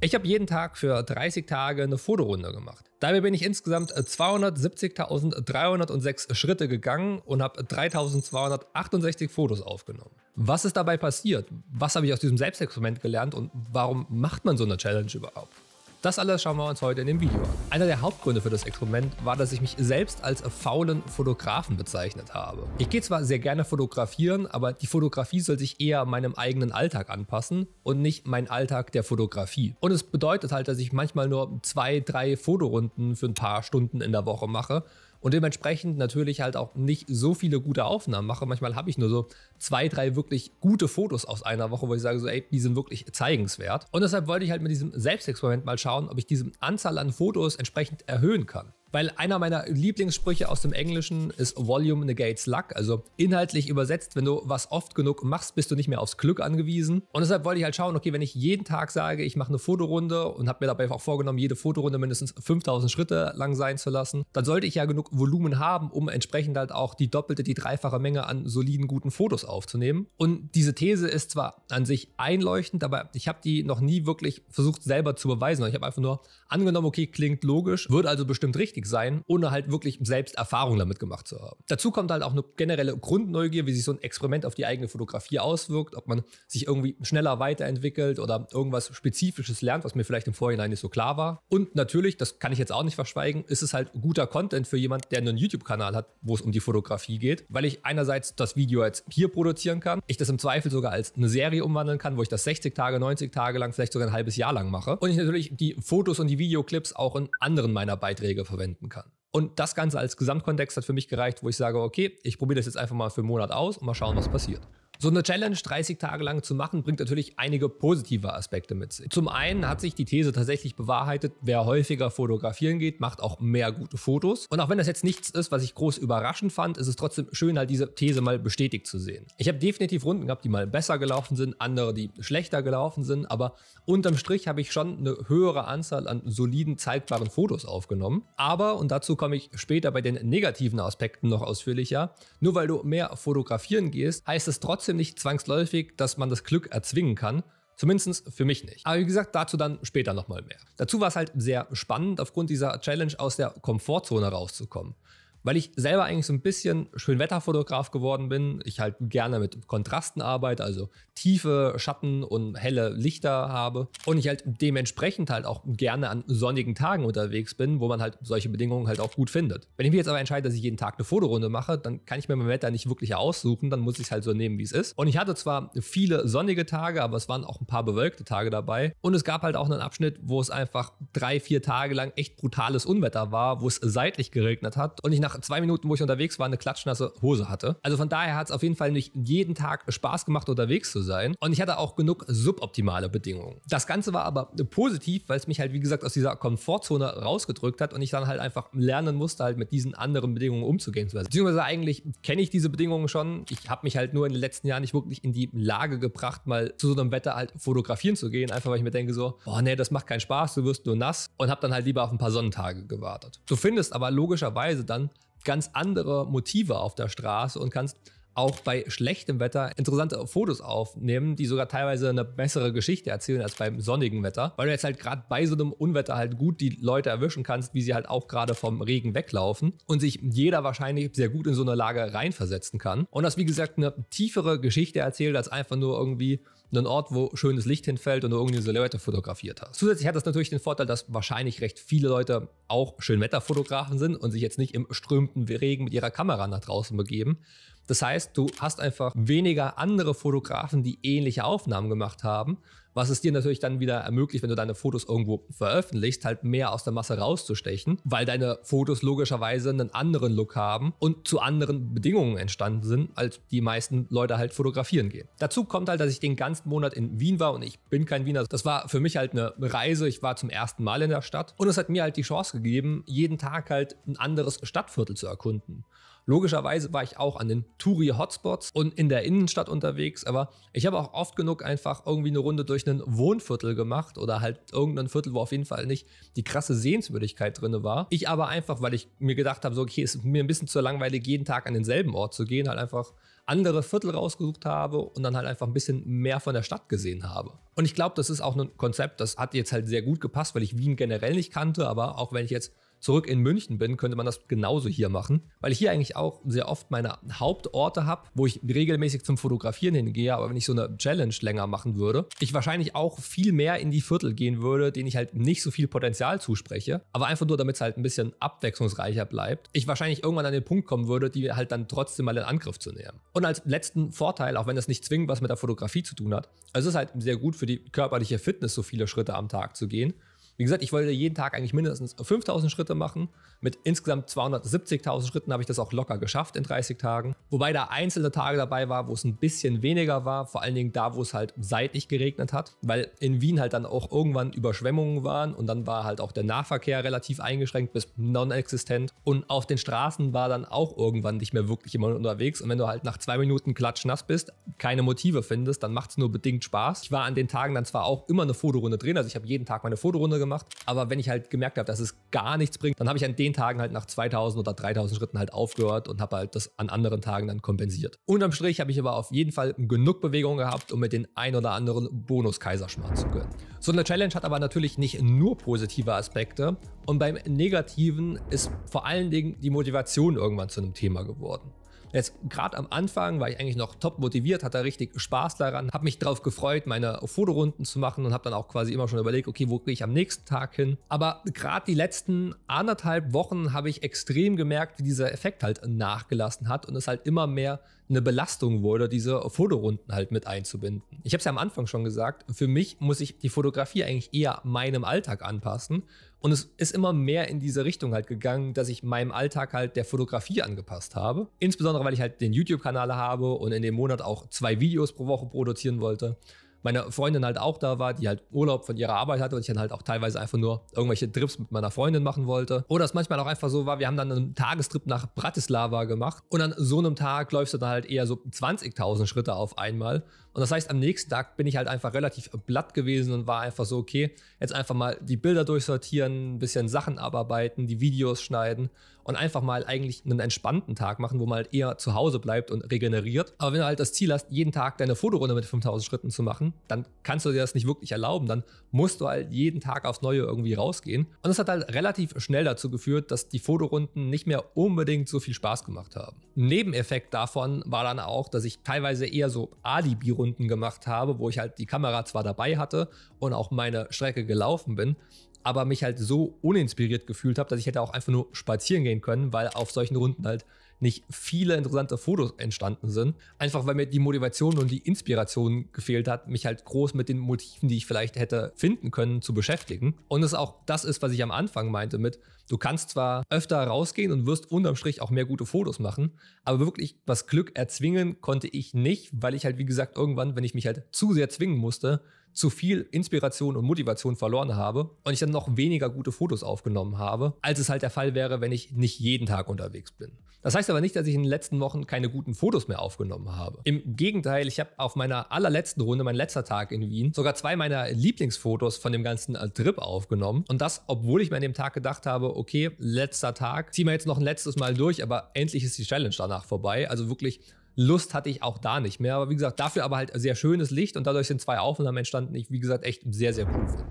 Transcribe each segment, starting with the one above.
Ich habe jeden Tag für 30 Tage eine Fotorunde gemacht. Dabei bin ich insgesamt 270.306 äh, Schritte gegangen und habe 3.268 Fotos aufgenommen. Was ist dabei passiert? Was habe ich aus diesem Selbstexperiment gelernt und warum macht man so eine Challenge überhaupt? Das alles schauen wir uns heute in dem Video an. Einer der Hauptgründe für das Experiment war, dass ich mich selbst als faulen Fotografen bezeichnet habe. Ich gehe zwar sehr gerne fotografieren, aber die Fotografie soll sich eher meinem eigenen Alltag anpassen und nicht mein Alltag der Fotografie. Und es bedeutet halt, dass ich manchmal nur zwei, drei Fotorunden für ein paar Stunden in der Woche mache und dementsprechend natürlich halt auch nicht so viele gute Aufnahmen mache. Manchmal habe ich nur so zwei, drei wirklich gute Fotos aus einer Woche, wo ich sage so, ey, die sind wirklich zeigenswert. Und deshalb wollte ich halt mit diesem Selbstexperiment mal schauen, ob ich diese Anzahl an Fotos entsprechend erhöhen kann. Weil einer meiner Lieblingssprüche aus dem Englischen ist Volume negates Luck. Also inhaltlich übersetzt, wenn du was oft genug machst, bist du nicht mehr aufs Glück angewiesen. Und deshalb wollte ich halt schauen, okay, wenn ich jeden Tag sage, ich mache eine Fotorunde und habe mir dabei auch vorgenommen, jede Fotorunde mindestens 5000 Schritte lang sein zu lassen, dann sollte ich ja genug Volumen haben, um entsprechend halt auch die doppelte, die dreifache Menge an soliden, guten Fotos aufzunehmen. Und diese These ist zwar an sich einleuchtend, aber ich habe die noch nie wirklich versucht selber zu beweisen. Ich habe einfach nur angenommen, okay, klingt logisch, wird also bestimmt richtig mächtig sein, ohne halt wirklich selbst Erfahrung damit gemacht zu haben. Dazu kommt halt auch eine generelle Grundneugier, wie sich so ein Experiment auf die eigene Fotografie auswirkt, ob man sich irgendwie schneller weiterentwickelt oder irgendwas Spezifisches lernt, was mir vielleicht im Vorhinein nicht so klar war. Und natürlich, das kann ich jetzt auch nicht verschweigen, ist es halt guter Content für jemand, der einen YouTube-Kanal hat, wo es um die Fotografie geht, weil ich einerseits das Video jetzt hier produzieren kann, ich das im Zweifel sogar als eine Serie umwandeln kann, wo ich das 60 Tage, 90 Tage lang, vielleicht sogar ein halbes Jahr lang mache und ich natürlich die Fotos und die Videoclips auch in anderen meiner Beiträge verwende verwenden kann. Und das Ganze als Gesamtkontext hat für mich gereicht, wo ich sage, okay, ich probiere das jetzt einfach mal für einen Monat aus und mal schauen, was passiert. So eine Challenge 30 Tage lang zu machen, bringt natürlich einige positive Aspekte mit sich. Zum einen hat sich die These tatsächlich bewahrheitet, wer häufiger fotografieren geht, macht auch mehr gute Fotos. Und auch wenn das jetzt nichts ist, was ich groß überraschend fand, ist es trotzdem schön, halt diese These mal bestätigt zu sehen. Ich habe definitiv Runden gehabt, die mal besser gelaufen sind, andere, die schlechter gelaufen sind, aber unterm Strich habe ich schon eine höhere Anzahl an soliden, zeigbaren Fotos aufgenommen. Aber, und dazu komme ich später bei den negativen Aspekten noch ausführlicher, nur weil du mehr fotografieren gehst, heißt es trotzdem, trotzdem nicht zwangsläufig, dass man das Glück erzwingen kann. Zumindest für mich nicht. Aber wie gesagt, dazu dann später nochmal mehr. Dazu war es halt sehr spannend, aufgrund dieser Challenge aus der Komfortzone rauszukommen weil ich selber eigentlich so ein bisschen Schönwetterfotograf geworden bin. Ich halt gerne mit Kontrasten arbeite, also tiefe Schatten und helle Lichter habe. Und ich halt dementsprechend halt auch gerne an sonnigen Tagen unterwegs bin, wo man halt solche Bedingungen halt auch gut findet. Wenn ich mich jetzt aber entscheide, dass ich jeden Tag eine Fotorunde mache, dann kann ich mir mein Wetter nicht wirklich aussuchen, dann muss ich es halt so nehmen, wie es ist. Und ich hatte zwar viele sonnige Tage, aber es waren auch ein paar bewölkte Tage dabei. Und es gab halt auch einen Abschnitt, wo es einfach drei, vier Tage lang echt brutales Unwetter war, wo es seitlich geregnet hat und ich nach zwei Minuten, wo ich unterwegs war, eine klatschnasse Hose hatte. Also von daher hat es auf jeden Fall nicht jeden Tag Spaß gemacht, unterwegs zu sein. Und ich hatte auch genug suboptimale Bedingungen. Das Ganze war aber positiv, weil es mich halt, wie gesagt, aus dieser Komfortzone rausgedrückt hat und ich dann halt einfach lernen musste, halt mit diesen anderen Bedingungen umzugehen. Beziehungsweise eigentlich kenne ich diese Bedingungen schon. Ich habe mich halt nur in den letzten Jahren nicht wirklich in die Lage gebracht, mal zu so einem Wetter halt fotografieren zu gehen. Einfach weil ich mir denke so, boah, nee, das macht keinen Spaß, du wirst nur nass. Und habe dann halt lieber auf ein paar Sonnentage gewartet. Du findest aber logischerweise dann ganz andere Motive auf der Straße und kannst auch bei schlechtem Wetter interessante Fotos aufnehmen, die sogar teilweise eine bessere Geschichte erzählen als beim sonnigen Wetter, weil du jetzt halt gerade bei so einem Unwetter halt gut die Leute erwischen kannst, wie sie halt auch gerade vom Regen weglaufen und sich jeder wahrscheinlich sehr gut in so eine Lage reinversetzen kann. Und das, wie gesagt, eine tiefere Geschichte erzählt, als einfach nur irgendwie einen Ort, wo schönes Licht hinfällt und du irgendwie diese Leute fotografiert hast. Zusätzlich hat das natürlich den Vorteil, dass wahrscheinlich recht viele Leute auch Schönwetterfotografen sind und sich jetzt nicht im strömenden Regen mit ihrer Kamera nach draußen begeben. Das heißt, du hast einfach weniger andere Fotografen, die ähnliche Aufnahmen gemacht haben was es dir natürlich dann wieder ermöglicht, wenn du deine Fotos irgendwo veröffentlichst, halt mehr aus der Masse rauszustechen, weil deine Fotos logischerweise einen anderen Look haben und zu anderen Bedingungen entstanden sind, als die meisten Leute halt fotografieren gehen. Dazu kommt halt, dass ich den ganzen Monat in Wien war und ich bin kein Wiener. Das war für mich halt eine Reise. Ich war zum ersten Mal in der Stadt und es hat mir halt die Chance gegeben, jeden Tag halt ein anderes Stadtviertel zu erkunden. Logischerweise war ich auch an den Touri-Hotspots und in der Innenstadt unterwegs, aber ich habe auch oft genug einfach irgendwie eine Runde durch ein Wohnviertel gemacht oder halt irgendein Viertel, wo auf jeden Fall nicht die krasse Sehenswürdigkeit drin war. Ich aber einfach, weil ich mir gedacht habe, so, okay, es ist mir ein bisschen zu langweilig, jeden Tag an denselben Ort zu gehen, halt einfach andere Viertel rausgesucht habe und dann halt einfach ein bisschen mehr von der Stadt gesehen habe. Und ich glaube, das ist auch ein Konzept, das hat jetzt halt sehr gut gepasst, weil ich Wien generell nicht kannte, aber auch wenn ich jetzt zurück in München bin, könnte man das genauso hier machen, weil ich hier eigentlich auch sehr oft meine Hauptorte habe, wo ich regelmäßig zum Fotografieren hingehe, aber wenn ich so eine Challenge länger machen würde, ich wahrscheinlich auch viel mehr in die Viertel gehen würde, denen ich halt nicht so viel Potenzial zuspreche, aber einfach nur, damit es halt ein bisschen abwechslungsreicher bleibt, ich wahrscheinlich irgendwann an den Punkt kommen würde, die halt dann trotzdem mal in Angriff zu nehmen. Und als letzten Vorteil, auch wenn das nicht zwingend was mit der Fotografie zu tun hat, also es ist halt sehr gut für die körperliche Fitness, so viele Schritte am Tag zu gehen, wie gesagt, ich wollte jeden Tag eigentlich mindestens 5000 Schritte machen. Mit insgesamt 270.000 Schritten habe ich das auch locker geschafft in 30 Tagen. Wobei da einzelne Tage dabei war, wo es ein bisschen weniger war, vor allen Dingen da, wo es halt seitlich geregnet hat, weil in Wien halt dann auch irgendwann Überschwemmungen waren und dann war halt auch der Nahverkehr relativ eingeschränkt bis non-existent und auf den Straßen war dann auch irgendwann nicht mehr wirklich jemand unterwegs und wenn du halt nach zwei Minuten klatschnass bist, keine Motive findest, dann macht es nur bedingt Spaß. Ich war an den Tagen dann zwar auch immer eine Fotorunde drin, also ich habe jeden Tag meine Fotorunde gemacht, gemacht. Aber wenn ich halt gemerkt habe, dass es gar nichts bringt, dann habe ich an den Tagen halt nach 2000 oder 3000 Schritten halt aufgehört und habe halt das an anderen Tagen dann kompensiert. Unterm Strich habe ich aber auf jeden Fall genug Bewegung gehabt, um mit den ein oder anderen Bonus-Kaiserschmarrn zu können. So eine Challenge hat aber natürlich nicht nur positive Aspekte und beim Negativen ist vor allen Dingen die Motivation irgendwann zu einem Thema geworden. Jetzt gerade am Anfang war ich eigentlich noch top motiviert, hatte richtig Spaß daran, habe mich darauf gefreut, meine Fotorunden zu machen und habe dann auch quasi immer schon überlegt, okay, wo gehe ich am nächsten Tag hin? Aber gerade die letzten anderthalb Wochen habe ich extrem gemerkt, wie dieser Effekt halt nachgelassen hat und es halt immer mehr eine Belastung wurde, diese Fotorunden halt mit einzubinden. Ich habe es ja am Anfang schon gesagt, für mich muss ich die Fotografie eigentlich eher meinem Alltag anpassen und es ist immer mehr in diese Richtung halt gegangen, dass ich meinem Alltag halt der Fotografie angepasst habe. Insbesondere, weil ich halt den YouTube-Kanal habe und in dem Monat auch zwei Videos pro Woche produzieren wollte meine Freundin halt auch da war, die halt Urlaub von ihrer Arbeit hatte und ich dann halt auch teilweise einfach nur irgendwelche Trips mit meiner Freundin machen wollte. Oder es manchmal auch einfach so war, wir haben dann einen Tagestrip nach Bratislava gemacht und an so einem Tag läufst du dann halt eher so 20.000 Schritte auf einmal und das heißt, am nächsten Tag bin ich halt einfach relativ blatt gewesen und war einfach so, okay, jetzt einfach mal die Bilder durchsortieren, ein bisschen Sachen abarbeiten, die Videos schneiden und einfach mal eigentlich einen entspannten Tag machen, wo man halt eher zu Hause bleibt und regeneriert. Aber wenn du halt das Ziel hast, jeden Tag deine Fotorunde mit 5000 Schritten zu machen, dann kannst du dir das nicht wirklich erlauben. Dann musst du halt jeden Tag aufs Neue irgendwie rausgehen. Und das hat halt relativ schnell dazu geführt, dass die Fotorunden nicht mehr unbedingt so viel Spaß gemacht haben. Ein Nebeneffekt davon war dann auch, dass ich teilweise eher so Alibi-Runden Runden gemacht habe, wo ich halt die Kamera zwar dabei hatte und auch meine Strecke gelaufen bin, aber mich halt so uninspiriert gefühlt habe, dass ich hätte auch einfach nur spazieren gehen können, weil auf solchen Runden halt nicht viele interessante Fotos entstanden sind. Einfach weil mir die Motivation und die Inspiration gefehlt hat, mich halt groß mit den Motiven, die ich vielleicht hätte finden können, zu beschäftigen. Und es auch das ist, was ich am Anfang meinte mit, du kannst zwar öfter rausgehen und wirst unterm Strich auch mehr gute Fotos machen, aber wirklich das Glück erzwingen konnte ich nicht, weil ich halt, wie gesagt, irgendwann, wenn ich mich halt zu sehr zwingen musste, zu viel Inspiration und Motivation verloren habe und ich dann noch weniger gute Fotos aufgenommen habe, als es halt der Fall wäre, wenn ich nicht jeden Tag unterwegs bin. Das heißt, heißt aber nicht, dass ich in den letzten Wochen keine guten Fotos mehr aufgenommen habe. Im Gegenteil, ich habe auf meiner allerletzten Runde, mein letzter Tag in Wien, sogar zwei meiner Lieblingsfotos von dem ganzen äh, Trip aufgenommen. Und das, obwohl ich mir an dem Tag gedacht habe, okay, letzter Tag, ziehen wir jetzt noch ein letztes Mal durch, aber endlich ist die Challenge danach vorbei. Also wirklich Lust hatte ich auch da nicht mehr. Aber wie gesagt, dafür aber halt sehr schönes Licht und dadurch sind zwei Aufnahmen entstanden, die ich, wie gesagt, echt sehr, sehr cool finde.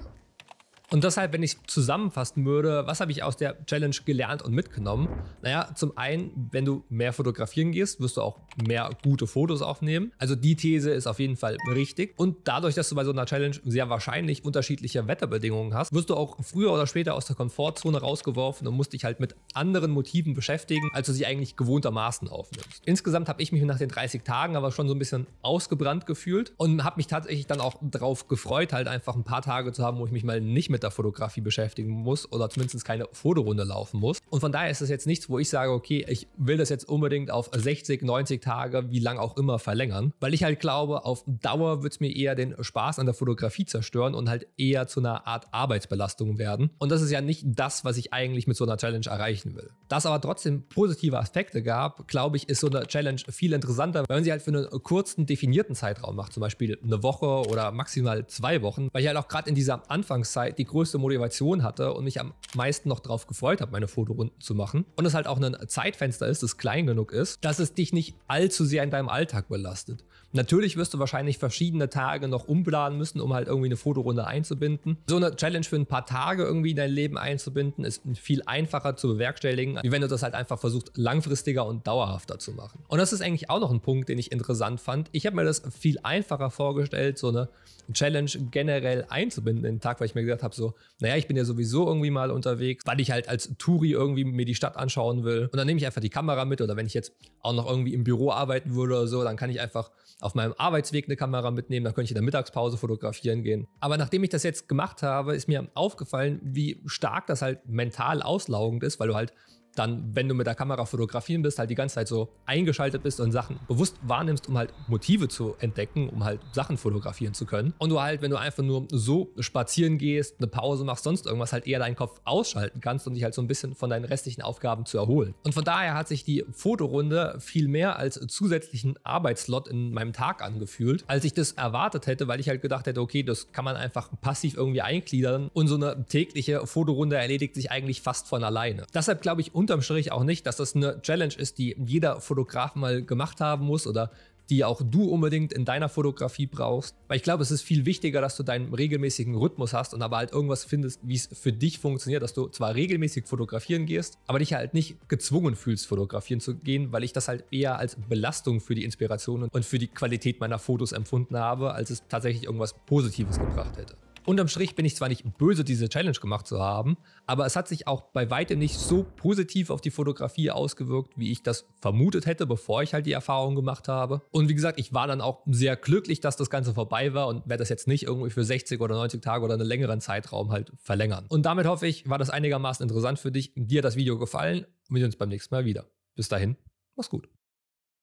Und deshalb, wenn ich zusammenfassen würde, was habe ich aus der Challenge gelernt und mitgenommen? Naja, zum einen, wenn du mehr fotografieren gehst, wirst du auch mehr gute Fotos aufnehmen. Also die These ist auf jeden Fall richtig. Und dadurch, dass du bei so einer Challenge sehr wahrscheinlich unterschiedliche Wetterbedingungen hast, wirst du auch früher oder später aus der Komfortzone rausgeworfen und musst dich halt mit anderen Motiven beschäftigen, als du sie eigentlich gewohntermaßen aufnimmst. Insgesamt habe ich mich nach den 30 Tagen aber schon so ein bisschen ausgebrannt gefühlt und habe mich tatsächlich dann auch darauf gefreut, halt einfach ein paar Tage zu haben, wo ich mich mal nicht mehr mit der Fotografie beschäftigen muss oder zumindest keine Fotorunde laufen muss. Und von daher ist es jetzt nichts, wo ich sage, okay, ich will das jetzt unbedingt auf 60, 90 Tage, wie lang auch immer verlängern, weil ich halt glaube, auf Dauer wird es mir eher den Spaß an der Fotografie zerstören und halt eher zu einer Art Arbeitsbelastung werden. Und das ist ja nicht das, was ich eigentlich mit so einer Challenge erreichen will. Dass aber trotzdem positive Aspekte gab, glaube ich, ist so eine Challenge viel interessanter, wenn man sie halt für einen kurzen, definierten Zeitraum macht, zum Beispiel eine Woche oder maximal zwei Wochen, weil ich halt auch gerade in dieser Anfangszeit die größte Motivation hatte und mich am meisten noch darauf gefreut habe, meine Fotorunden zu machen. Und es halt auch ein Zeitfenster ist, das klein genug ist, dass es dich nicht allzu sehr in deinem Alltag belastet. Natürlich wirst du wahrscheinlich verschiedene Tage noch umplanen müssen, um halt irgendwie eine Fotorunde einzubinden. So eine Challenge für ein paar Tage irgendwie in dein Leben einzubinden, ist viel einfacher zu bewerkstelligen, wie wenn du das halt einfach versuchst, langfristiger und dauerhafter zu machen. Und das ist eigentlich auch noch ein Punkt, den ich interessant fand. Ich habe mir das viel einfacher vorgestellt, so eine Challenge generell einzubinden in den Tag, weil ich mir gesagt habe, so, naja, ich bin ja sowieso irgendwie mal unterwegs, weil ich halt als Touri irgendwie mir die Stadt anschauen will. Und dann nehme ich einfach die Kamera mit oder wenn ich jetzt auch noch irgendwie im Büro arbeiten würde oder so, dann kann ich einfach auf meinem Arbeitsweg eine Kamera mitnehmen, dann könnte ich in der Mittagspause fotografieren gehen. Aber nachdem ich das jetzt gemacht habe, ist mir aufgefallen, wie stark das halt mental auslaugend ist, weil du halt dann, wenn du mit der Kamera fotografieren bist, halt die ganze Zeit so eingeschaltet bist und Sachen bewusst wahrnimmst, um halt Motive zu entdecken, um halt Sachen fotografieren zu können. Und du halt, wenn du einfach nur so spazieren gehst, eine Pause machst, sonst irgendwas, halt eher deinen Kopf ausschalten kannst, um dich halt so ein bisschen von deinen restlichen Aufgaben zu erholen. Und von daher hat sich die Fotorunde viel mehr als zusätzlichen Arbeitslot in meinem Tag angefühlt, als ich das erwartet hätte, weil ich halt gedacht hätte, okay, das kann man einfach passiv irgendwie eingliedern und so eine tägliche Fotorunde erledigt sich eigentlich fast von alleine. Deshalb glaube ich, und unterm Strich auch nicht, dass das eine Challenge ist, die jeder Fotograf mal gemacht haben muss oder die auch du unbedingt in deiner Fotografie brauchst. Weil ich glaube, es ist viel wichtiger, dass du deinen regelmäßigen Rhythmus hast und aber halt irgendwas findest, wie es für dich funktioniert, dass du zwar regelmäßig fotografieren gehst, aber dich halt nicht gezwungen fühlst, fotografieren zu gehen, weil ich das halt eher als Belastung für die Inspirationen und für die Qualität meiner Fotos empfunden habe, als es tatsächlich irgendwas Positives gebracht hätte. Unterm Strich bin ich zwar nicht böse, diese Challenge gemacht zu haben, aber es hat sich auch bei weitem nicht so positiv auf die Fotografie ausgewirkt, wie ich das vermutet hätte, bevor ich halt die Erfahrung gemacht habe. Und wie gesagt, ich war dann auch sehr glücklich, dass das Ganze vorbei war und werde das jetzt nicht irgendwie für 60 oder 90 Tage oder einen längeren Zeitraum halt verlängern. Und damit hoffe ich, war das einigermaßen interessant für dich. Dir hat das Video gefallen. und Wir sehen uns beim nächsten Mal wieder. Bis dahin, mach's gut.